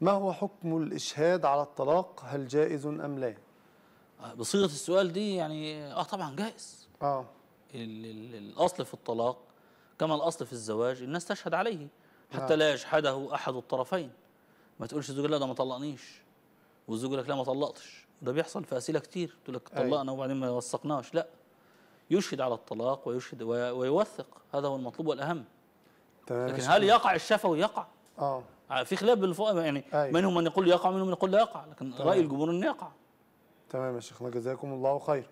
ما هو حكم الإشهاد على الطلاق هل جائز أم لا بصيغة السؤال دي يعني آه طبعا جائز آه الأصل في الطلاق كما الأصل في الزواج الناس تشهد عليه حتى آه. لا يجحده أحد الطرفين ما تقولش الزوج لا ده ما طلقنيش والزوج يقول لك لا ما طلقتش ده بيحصل في أسئلة كتير تقول لك أيوة. طلقنا وبعدين ما وثقناش لا يشهد على الطلاق ويشهد ويوثق هذا هو المطلوب والأهم لكن هل يقع الشفوي يقع آه آه، في خلاف بالفقهاء يعني أي. أيوة. منهم من يقول يقع منهم من يقول لا يقع لكن طبعا. رأي الجمهور أنه يقع تمام يا شيخنا جزاكم الله خير